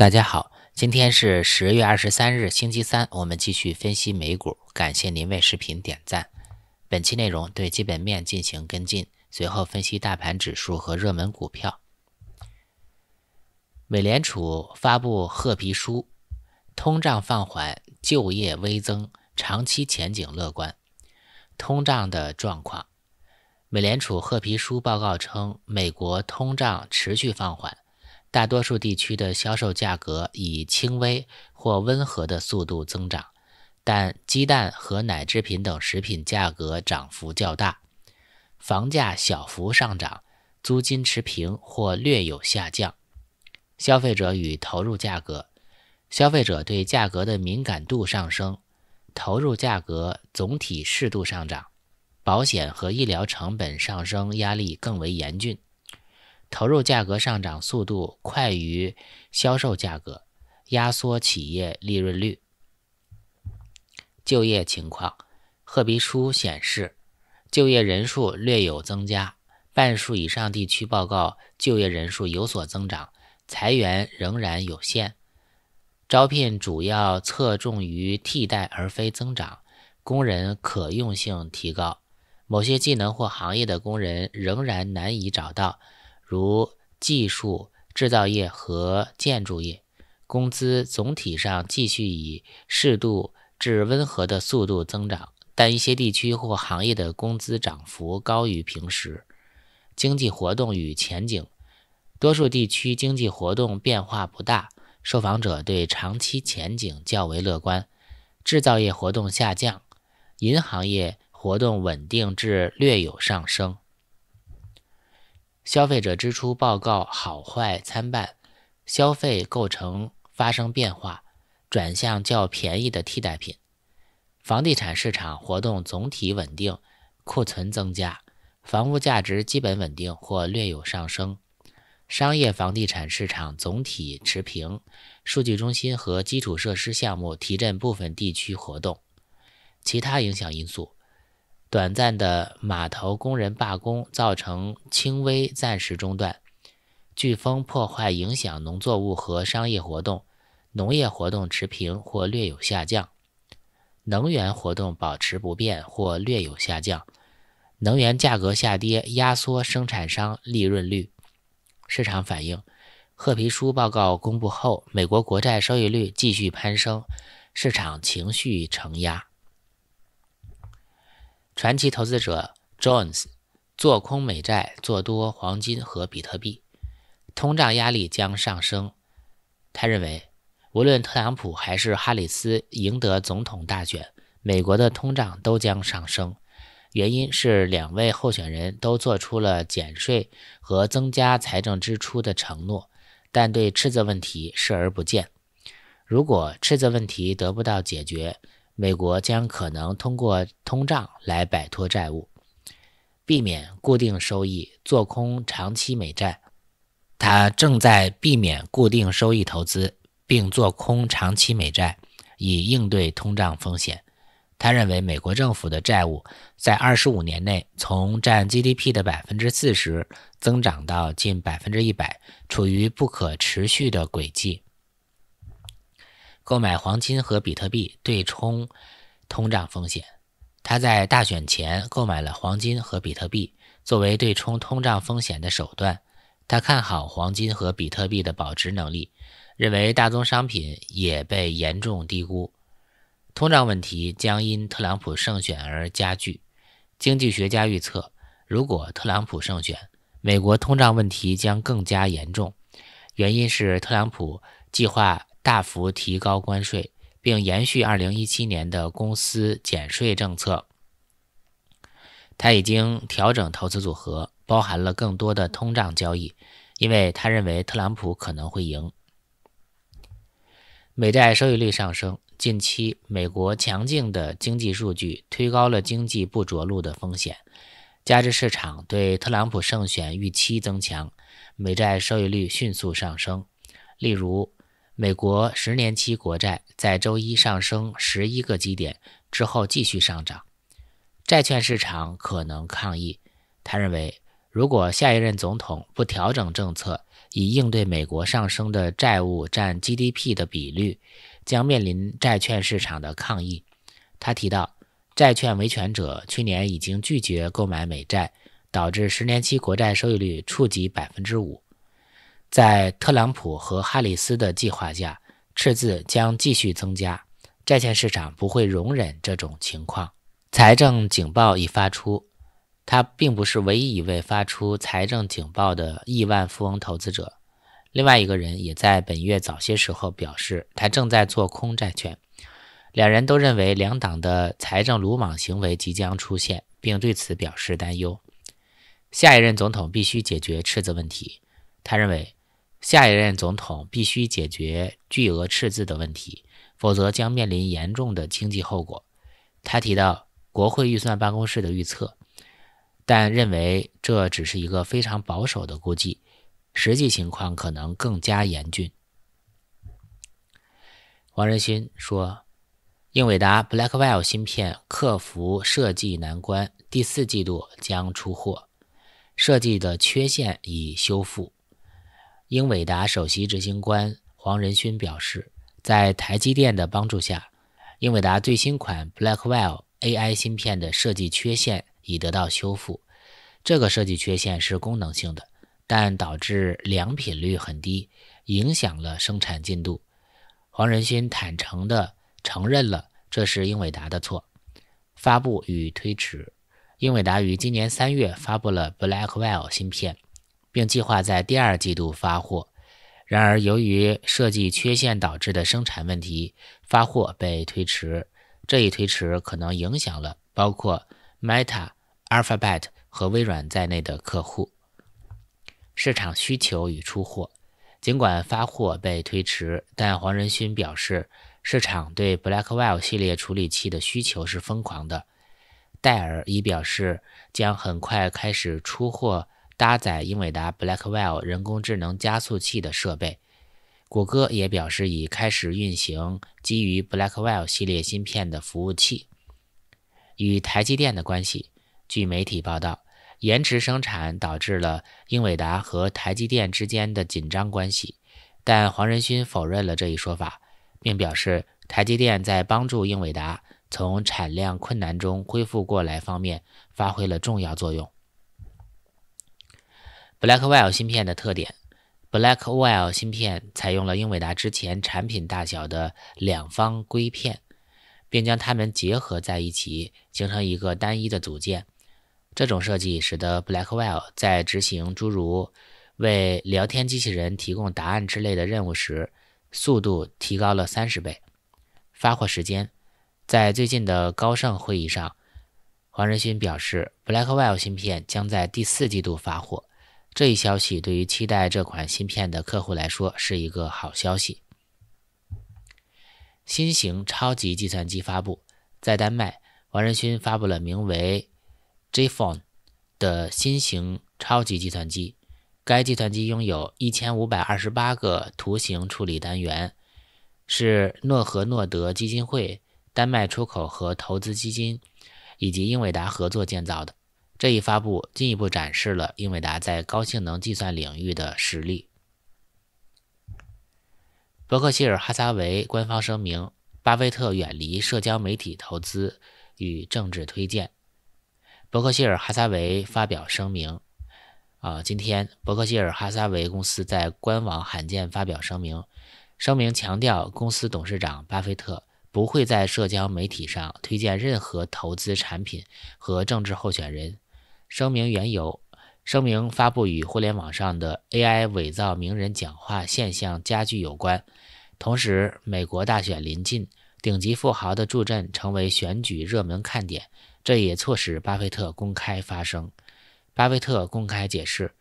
大家好，今天是十月二十三日，星期三，我们继续分析美股。感谢您为视频点赞。本期内容对基本面进行跟进，随后分析大盘指数和热门股票。美联储发布褐皮书，通胀放缓，就业微增，长期前景乐观。通胀的状况，美联储褐皮书报告称，美国通胀持续放缓。大多数地区的销售价格以轻微或温和的速度增长，但鸡蛋和奶制品等食品价格涨幅较大。房价小幅上涨，租金持平或略有下降。消费者与投入价格，消费者对价格的敏感度上升，投入价格总体适度上涨。保险和医疗成本上升压力更为严峻。投入价格上涨速度快于销售价格，压缩企业利润率。就业情况：褐皮书显示，就业人数略有增加，半数以上地区报告就业人数有所增长，裁员仍然有限。招聘主要侧重于替代而非增长，工人可用性提高，某些技能或行业的工人仍然难以找到。如技术制造业和建筑业，工资总体上继续以适度至温和的速度增长，但一些地区或行业的工资涨幅高于平时。经济活动与前景，多数地区经济活动变化不大，受访者对长期前景较为乐观。制造业活动下降，银行业活动稳定至略有上升。消费者支出报告好坏参半，消费构成发生变化，转向较便宜的替代品。房地产市场活动总体稳定，库存增加，房屋价值基本稳定或略有上升。商业房地产市场总体持平，数据中心和基础设施项目提振部分地区活动。其他影响因素。短暂的码头工人罢工造成轻微暂时中断。飓风破坏影响农作物和商业活动，农业活动持平或略有下降。能源活动保持不变或略有下降。能源价格下跌，压缩生产商利润率。市场反应：褐皮书报告公布后，美国国债收益率继续攀升，市场情绪承压。传奇投资者 Jones 做空美债，做多黄金和比特币。通胀压力将上升。他认为，无论特朗普还是哈里斯赢得总统大选，美国的通胀都将上升。原因是两位候选人都做出了减税和增加财政支出的承诺，但对赤字问题视而不见。如果赤字问题得不到解决，美国将可能通过通胀来摆脱债务，避免固定收益做空长期美债。他正在避免固定收益投资，并做空长期美债，以应对通胀风险。他认为，美国政府的债务在二十五年内从占 GDP 的百分之四十增长到近百分之一百，处于不可持续的轨迹。购买黄金和比特币对冲通胀风险。他在大选前购买了黄金和比特币作为对冲通胀风险的手段。他看好黄金和比特币的保值能力，认为大宗商品也被严重低估。通胀问题将因特朗普胜选而加剧。经济学家预测，如果特朗普胜选，美国通胀问题将更加严重。原因是特朗普计划。大幅提高关税，并延续2017年的公司减税政策。他已经调整投资组合，包含了更多的通胀交易，因为他认为特朗普可能会赢。美债收益率上升，近期美国强劲的经济数据推高了经济不着陆的风险，加之市场对特朗普胜选预期增强，美债收益率迅速上升。例如，美国十年期国债在周一上升十一个基点之后继续上涨，债券市场可能抗议。他认为，如果下一任总统不调整政策以应对美国上升的债务占 GDP 的比率，将面临债券市场的抗议。他提到，债券维权者去年已经拒绝购买美债，导致十年期国债收益率触及百分之五。在特朗普和哈里斯的计划下，赤字将继续增加，债券市场不会容忍这种情况。财政警报已发出，他并不是唯一一位发出财政警报的亿万富翁投资者。另外一个人也在本月早些时候表示，他正在做空债券。两人都认为两党的财政鲁莽行为即将出现，并对此表示担忧。下一任总统必须解决赤字问题，他认为。下一任总统必须解决巨额赤字的问题，否则将面临严重的经济后果。他提到国会预算办公室的预测，但认为这只是一个非常保守的估计，实际情况可能更加严峻。王仁勋说，英伟达 Blackwell 芯片克服设计难关，第四季度将出货，设计的缺陷已修复。英伟达首席执行官黄仁勋表示，在台积电的帮助下，英伟达最新款 Blackwell AI 芯片的设计缺陷已得到修复。这个设计缺陷是功能性的，但导致良品率很低，影响了生产进度。黄仁勋坦诚地承认了这是英伟达的错。发布与推迟，英伟达于今年三月发布了 Blackwell 芯片。并计划在第二季度发货，然而由于设计缺陷导致的生产问题，发货被推迟。这一推迟可能影响了包括 Meta、Alphabet 和微软在内的客户。市场需求与出货，尽管发货被推迟，但黄仁勋表示，市场对 Blackwell 系列处理器的需求是疯狂的。戴尔已表示将很快开始出货。搭载英伟达 Blackwell 人工智能加速器的设备，谷歌也表示已开始运行基于 Blackwell 系列芯片的服务器。与台积电的关系，据媒体报道，延迟生产导致了英伟达和台积电之间的紧张关系，但黄仁勋否认了这一说法，并表示台积电在帮助英伟达从产量困难中恢复过来方面发挥了重要作用。Blackwell 芯片的特点，Blackwell 芯片采用了英伟达之前产品大小的两方硅片，并将它们结合在一起，形成一个单一的组件。这种设计使得 Blackwell 在执行诸如为聊天机器人提供答案之类的任务时，速度提高了三十倍。发货时间，在最近的高盛会议上，黄仁勋表示，Blackwell 芯片将在第四季度发货。这一消息对于期待这款芯片的客户来说是一个好消息。新型超级计算机发布，在丹麦，王仁勋发布了名为 Jefon 的新型超级计算机。该计算机拥有一千五百二十八个图形处理单元，是诺和诺德基金会、丹麦出口和投资基金以及英伟达合作建造的。这一发布进一步展示了英伟达在高性能计算领域的实力。伯克希尔哈撒韦官方声明：巴菲特远离社交媒体投资与政治推荐。伯克希尔哈撒韦发表声明：啊，今天伯克希尔哈撒韦公司在官网罕见发表声明，声明强调公司董事长巴菲特不会在社交媒体上推荐任何投资产品和政治候选人。声明缘由：声明发布与互联网上的 AI 伪造名人讲话现象加剧有关。同时，美国大选临近，顶级富豪的助阵成为选举热门看点，这也促使巴菲特公开发声。巴菲特公开解释：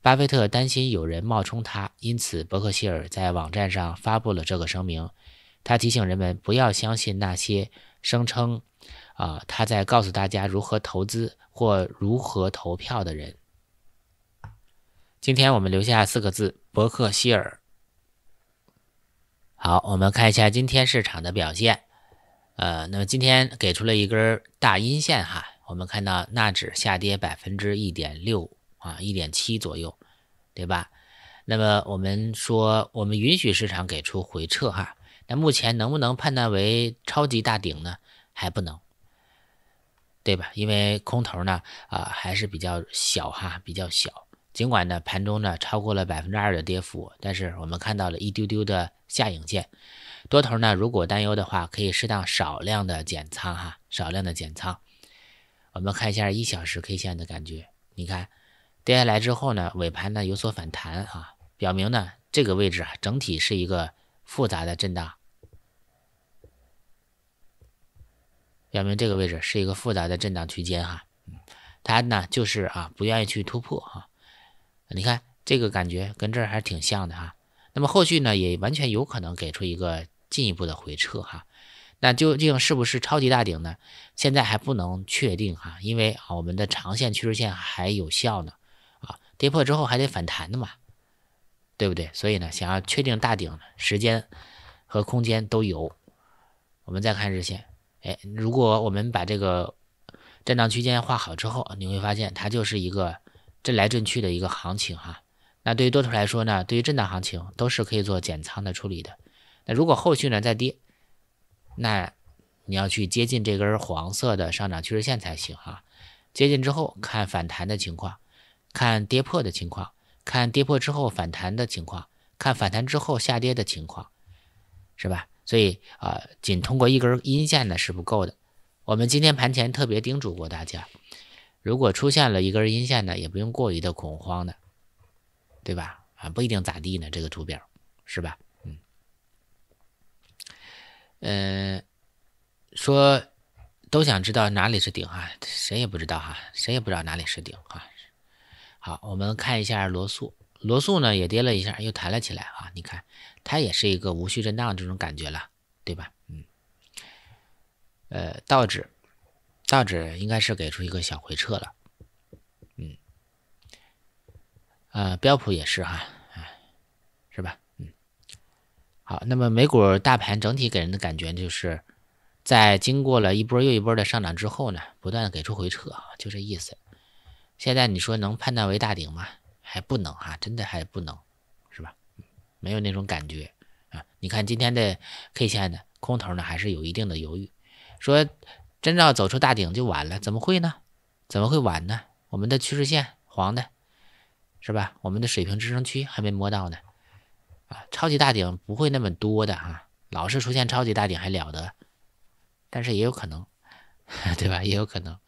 巴菲特担心有人冒充他，因此伯克希尔在网站上发布了这个声明。他提醒人们不要相信那些声称。啊，他在告诉大家如何投资或如何投票的人。今天我们留下四个字：伯克希尔。好，我们看一下今天市场的表现。呃，那么今天给出了一根大阴线哈，我们看到纳指下跌百分之一点六啊，一点七左右，对吧？那么我们说，我们允许市场给出回撤哈，那目前能不能判断为超级大顶呢？还不能。对吧？因为空头呢，啊还是比较小哈，比较小。尽管呢盘中呢超过了百分之二的跌幅，但是我们看到了一丢丢的下影线。多头呢，如果担忧的话，可以适当少量的减仓哈，少量的减仓。我们看一下一小时 K 线的感觉，你看跌下来之后呢，尾盘呢有所反弹啊，表明呢这个位置啊整体是一个复杂的震荡。表明这个位置是一个复杂的震荡区间哈，它呢就是啊不愿意去突破哈，你看这个感觉跟这儿还是挺像的哈，那么后续呢也完全有可能给出一个进一步的回撤哈，那究竟是不是超级大顶呢？现在还不能确定哈，因为啊我们的长线趋势线还有效呢啊，跌破之后还得反弹的嘛，对不对？所以呢想要确定大顶，时间和空间都有，我们再看日线。哎，如果我们把这个震荡区间画好之后，你会发现它就是一个震来震去的一个行情哈。那对于多头来说呢，对于震荡行情都是可以做减仓的处理的。那如果后续呢再跌，那你要去接近这根黄色的上涨趋势线才行啊。接近之后看反弹的情况，看跌破的情况，看跌破之后反弹的情况，看反弹之后下跌的情况，是吧？所以啊，仅通过一根阴线呢是不够的。我们今天盘前特别叮嘱过大家，如果出现了一根阴线呢，也不用过于的恐慌的，对吧？啊，不一定咋地呢，这个图表是吧？嗯，嗯，说都想知道哪里是顶哈，谁也不知道哈，谁也不知道哪里是顶哈。好，我们看一下罗素，罗素呢也跌了一下，又弹了起来啊，你看。它也是一个无序震荡这种感觉了，对吧？嗯，呃，道指，道指应该是给出一个小回撤了，嗯，啊，标普也是哈，哎，是吧？嗯，好，那么美股大盘整体给人的感觉就是在经过了一波又一波的上涨之后呢，不断的给出回撤啊，就这意思。现在你说能判断为大顶吗？还不能啊，真的还不能。没有那种感觉啊！你看今天的 K 线呢，空头呢还是有一定的犹豫，说真要走出大顶就晚了，怎么会呢？怎么会晚呢？我们的趋势线黄的，是吧？我们的水平支撑区还没摸到呢，啊，超级大顶不会那么多的啊，老是出现超级大顶还了得？但是也有可能，对吧？也有可能。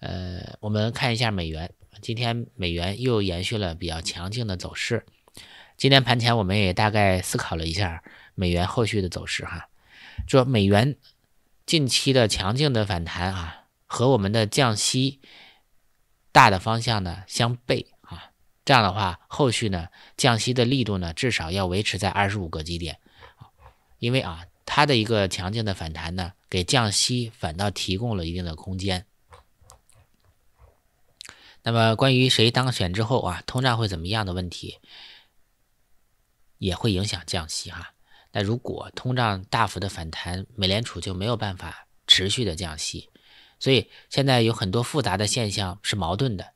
呃，我们看一下美元，今天美元又延续了比较强劲的走势。今天盘前我们也大概思考了一下美元后续的走势哈，说美元近期的强劲的反弹啊，和我们的降息大的方向呢相悖啊，这样的话后续呢降息的力度呢至少要维持在二十五个基点因为啊它的一个强劲的反弹呢给降息反倒提供了一定的空间。那么关于谁当选之后啊通胀会怎么样的问题？也会影响降息哈，那如果通胀大幅的反弹，美联储就没有办法持续的降息，所以现在有很多复杂的现象是矛盾的，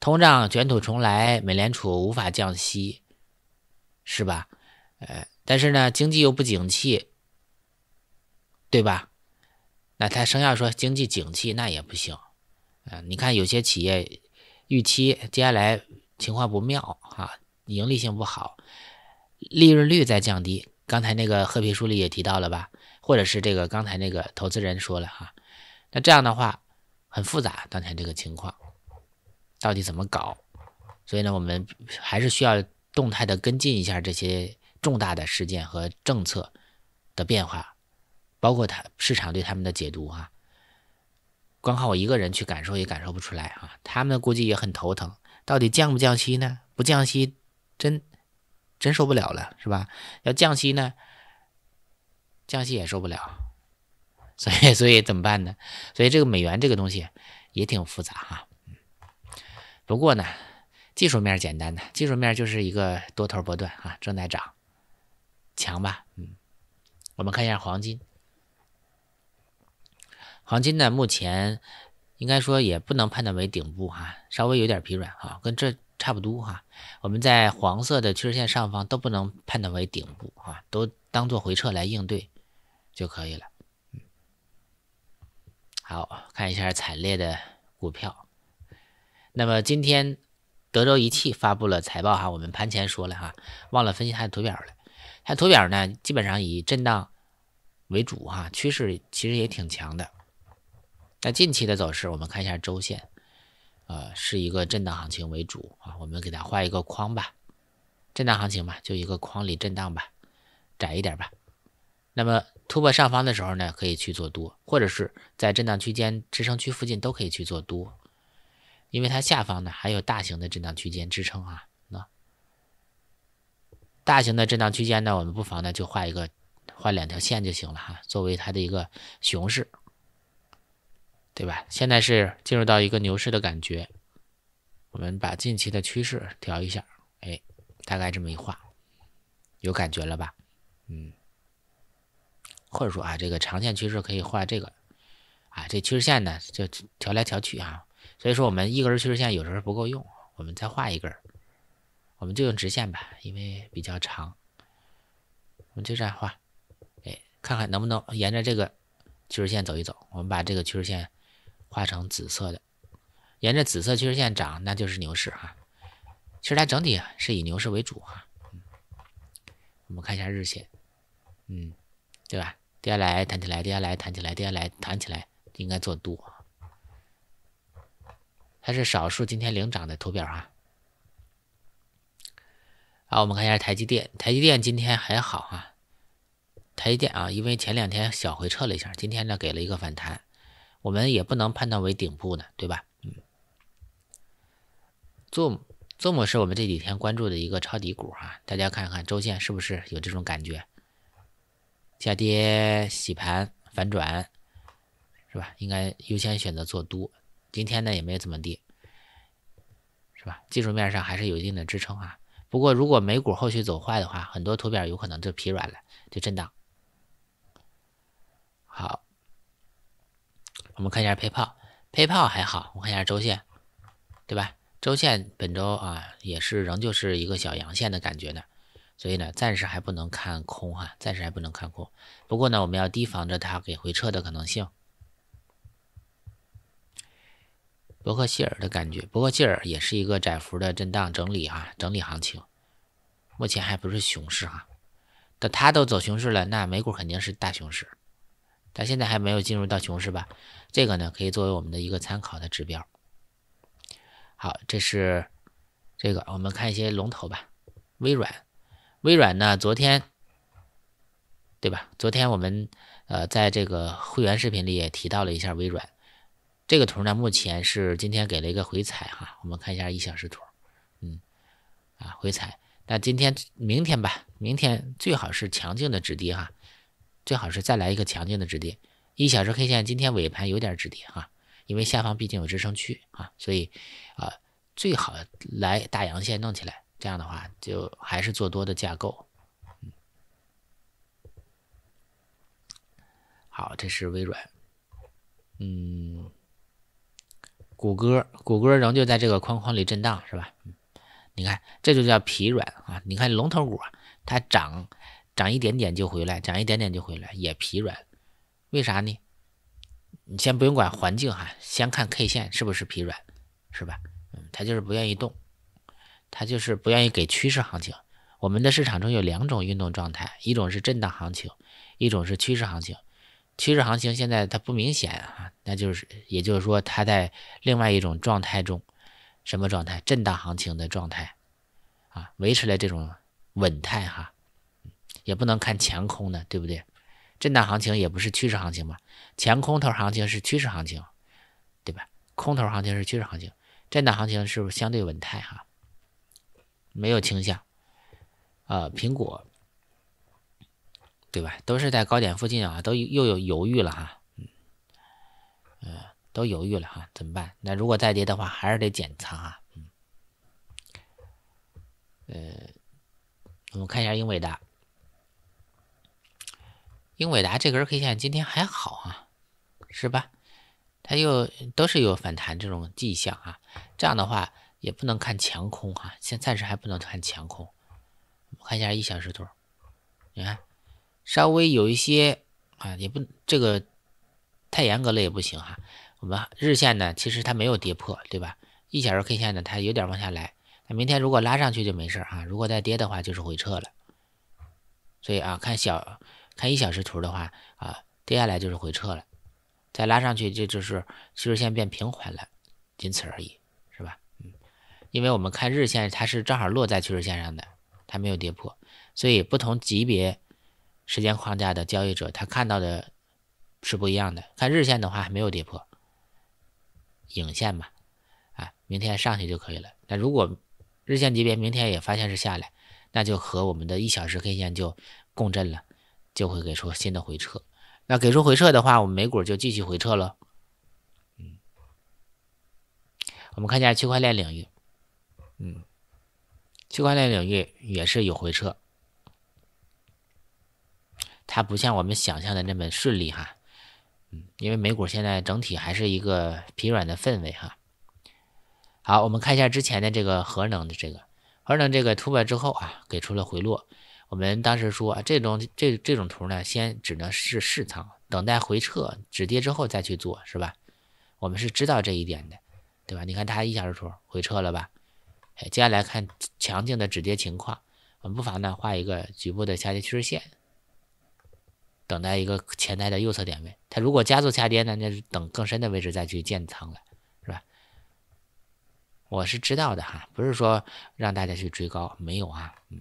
通胀卷土重来，美联储无法降息，是吧？呃，但是呢，经济又不景气，对吧？那他生要说经济景气，那也不行，啊，你看有些企业预期接下来情况不妙啊，盈利性不好。利润率在降低，刚才那个贺皮书里也提到了吧，或者是这个刚才那个投资人说了哈，那这样的话很复杂，当前这个情况到底怎么搞？所以呢，我们还是需要动态的跟进一下这些重大的事件和政策的变化，包括他市场对他们的解读哈。光靠我一个人去感受也感受不出来啊，他们估计也很头疼，到底降不降息呢？不降息真。真受不了了，是吧？要降息呢，降息也受不了，所以，所以怎么办呢？所以这个美元这个东西也挺复杂哈。不过呢，技术面简单的，技术面就是一个多头波段啊，正在涨强吧？嗯，我们看一下黄金。黄金呢，目前应该说也不能判断为顶部啊，稍微有点疲软啊，跟这。差不多哈，我们在黄色的趋势线上方都不能判断为顶部哈，都当做回撤来应对就可以了。嗯，好看一下惨烈的股票。那么今天德州仪器发布了财报哈，我们盘前说了哈，忘了分析它的图表了。它图表呢，基本上以震荡为主哈，趋势其实也挺强的。那近期的走势，我们看一下周线。呃，是一个震荡行情为主啊，我们给它画一个框吧，震荡行情嘛，就一个框里震荡吧，窄一点吧。那么突破上方的时候呢，可以去做多，或者是在震荡区间支撑区附近都可以去做多，因为它下方呢还有大型的震荡区间支撑啊。那大型的震荡区间呢，我们不妨呢就画一个，画两条线就行了哈，作为它的一个熊市。对吧？现在是进入到一个牛市的感觉。我们把近期的趋势调一下，哎，大概这么一画，有感觉了吧？嗯。或者说啊，这个长线趋势可以画这个，啊，这趋势线呢就调来调去啊。所以说我们一根趋势线有时候不够用，我们再画一根，我们就用直线吧，因为比较长。我们就这样画，哎，看看能不能沿着这个趋势线走一走。我们把这个趋势线。画成紫色的，沿着紫色趋势线涨，那就是牛市啊。其实它整体是以牛市为主啊。我们看一下日线，嗯，对吧？跌下来弹起来，跌下来弹起来，跌下来弹起来，应该做多。它是少数今天领涨的图表啊。好，我们看一下台积电，台积电今天还好啊。台积电啊，因为前两天小回撤了一下，今天呢给了一个反弹。我们也不能判断为顶部呢，对吧？嗯，Zoom Zoom 是我们这几天关注的一个超底股啊，大家看看周线是不是有这种感觉？下跌洗盘反转，是吧？应该优先选择做多。今天呢也没怎么跌，是吧？技术面上还是有一定的支撑啊。不过如果美股后续走坏的话，很多图表有可能就疲软了，就震荡。好。我们看一下配炮，配炮还好。我看一下周线，对吧？周线本周啊，也是仍旧是一个小阳线的感觉呢，所以呢，暂时还不能看空哈，暂时还不能看空。不过呢，我们要提防着它给回撤的可能性。伯克希尔的感觉，伯克希尔也是一个窄幅的震荡整理啊，整理行情，目前还不是熊市哈。但它都走熊市了，那美股肯定是大熊市。它现在还没有进入到熊市吧？这个呢，可以作为我们的一个参考的指标。好，这是这个，我们看一些龙头吧。微软，微软呢，昨天，对吧？昨天我们呃，在这个会员视频里也提到了一下微软。这个图呢，目前是今天给了一个回踩哈，我们看一下一小时图，嗯，啊，回踩。那今天、明天吧，明天最好是强劲的止跌哈。最好是再来一个强劲的止跌。一小时 K 线今天尾盘有点止跌啊，因为下方毕竟有支撑区啊，所以啊，最好来大阳线弄起来，这样的话就还是做多的架构。好，这是微软，嗯，谷歌，谷歌仍旧在这个框框里震荡，是吧？你看这就叫疲软啊！你看龙头股啊，它涨。涨一点点就回来，涨一点点就回来，也疲软，为啥呢？你先不用管环境哈，先看 K 线是不是疲软，是吧？嗯，它就是不愿意动，它就是不愿意给趋势行情。我们的市场中有两种运动状态，一种是震荡行情，一种是趋势行情。趋势行情现在它不明显啊，那就是也就是说它在另外一种状态中，什么状态？震荡行情的状态啊，维持了这种稳态哈。也不能看前空的，对不对？震荡行情也不是趋势行情嘛，前空头行情是趋势行情，对吧？空头行情是趋势行情，震荡行情是不是相对稳态哈，没有倾向。啊，苹果，对吧？都是在高点附近啊，都又有犹豫了哈，嗯嗯，都犹豫了哈，怎么办？那如果再跌的话，还是得减仓啊，嗯。呃，我们看一下英伟达。英伟达这根 K 线今天还好啊，是吧？它又都是有反弹这种迹象啊。这样的话也不能看强空哈，现暂时还不能看强空。我们看一下一小时图，你看稍微有一些啊，也不这个太严格了也不行哈。我们日线呢，其实它没有跌破，对吧？一小时 K 线呢，它有点往下来。那明天如果拉上去就没事啊，如果再跌的话就是回撤了。所以啊，看小。看一小时图的话，啊，跌下来就是回撤了，再拉上去就就是趋势线变平缓了，仅此而已，是吧？嗯，因为我们看日线，它是正好落在趋势线上的，它没有跌破，所以不同级别时间框架的交易者他看到的是不一样的。看日线的话，还没有跌破影线嘛，啊，明天上去就可以了。那如果日线级别明天也发现是下来，那就和我们的一小时 K 线就共振了。就会给出新的回撤，那给出回撤的话，我们美股就继续回撤了。嗯，我们看一下区块链领域，嗯，区块链领域也是有回撤，它不像我们想象的那么顺利哈。嗯，因为美股现在整体还是一个疲软的氛围哈。好，我们看一下之前的这个核能的这个核能这个突破之后啊，给出了回落。我们当时说啊，这种这这种图呢，先只能是试仓，等待回撤止跌之后再去做，是吧？我们是知道这一点的，对吧？你看它一小时图回撤了吧？哎，接下来看强劲的止跌情况，我们不妨呢画一个局部的下跌趋势线，等待一个前台的右侧点位。它如果加速下跌呢，那是等更深的位置再去建仓了，是吧？我是知道的哈，不是说让大家去追高，没有啊，嗯。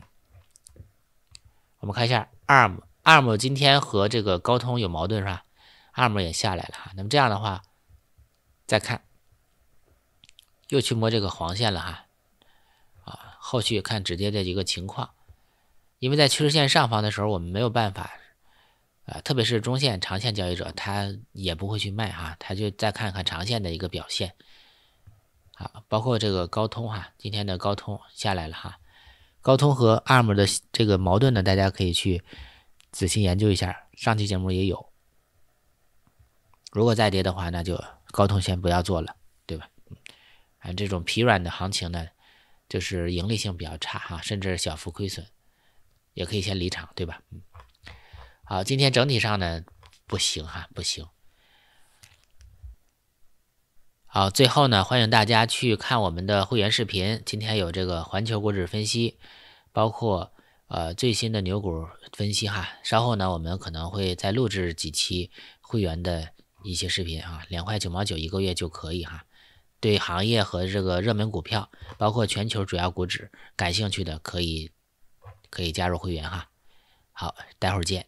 我们看一下 ARM，ARM 今天和这个高通有矛盾是吧？ARM 也下来了哈。那么这样的话，再看，又去摸这个黄线了哈。啊，后续看止跌的一个情况，因为在趋势线上方的时候，我们没有办法，啊，特别是中线、长线交易者，他也不会去卖哈，他就再看看长线的一个表现。啊，包括这个高通哈，今天的高通下来了哈。高通和 ARM 的这个矛盾呢，大家可以去仔细研究一下，上期节目也有。如果再跌的话，那就高通先不要做了，对吧？嗯，啊，这种疲软的行情呢，就是盈利性比较差哈，甚至小幅亏损也可以先离场，对吧？嗯，好，今天整体上呢不行哈，不行。好，最后呢，欢迎大家去看我们的会员视频，今天有这个环球股指分析，包括呃最新的牛股分析哈。稍后呢，我们可能会再录制几期会员的一些视频啊，两块九毛九一个月就可以哈。对行业和这个热门股票，包括全球主要股指感兴趣的，可以可以加入会员哈。好，待会儿见。